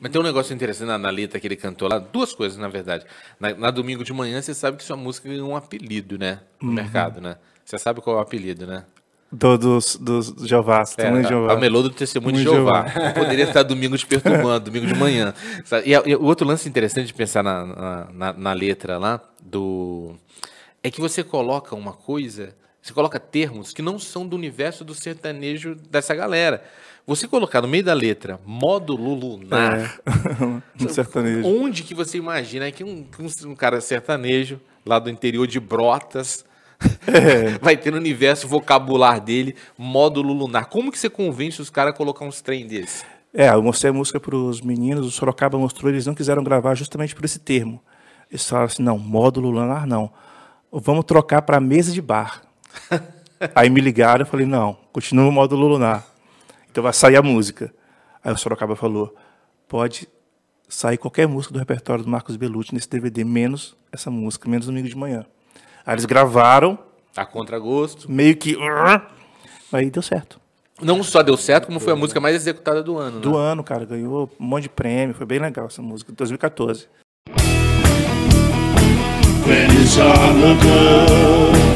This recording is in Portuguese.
Mas tem um negócio interessante na, na letra que ele cantou lá, duas coisas na verdade. Na, na, domingo de manhã você sabe que sua música ganhou um apelido, né? No uhum. mercado, né? Você sabe qual é o apelido, né? Do, dos, dos Jeová, é, a, Jeová. A melô do testemunho de Jeová. Jeová. Poderia estar domingo te perturbando, domingo de manhã. E, a, e, o outro lance interessante de pensar na na, na, na letra lá do. É que você coloca uma coisa você coloca termos que não são do universo do sertanejo dessa galera. Você colocar no meio da letra módulo lunar. É. um sertanejo. Onde que você imagina que um, um cara sertanejo, lá do interior de Brotas, é. vai ter no universo vocabular dele módulo lunar? Como que você convence os caras a colocar uns trem desses? É, eu mostrei a música para os meninos, o Sorocaba mostrou, eles não quiseram gravar justamente por esse termo. Eles falaram assim: não, módulo lunar não. Vamos trocar para mesa de bar. Aí me ligaram, e falei, não, continua o módulo lunar. Então vai sair a música. Aí o Sorocaba falou, pode sair qualquer música do repertório do Marcos Bellucci nesse DVD, menos essa música, menos Domingo de Manhã. Aí eles gravaram. A contragosto. Meio que... Aí deu certo. Não só deu certo, como foi a música mais executada do ano. Do né? ano, cara. Ganhou um monte de prêmio. Foi bem legal essa música, 2014. When it's all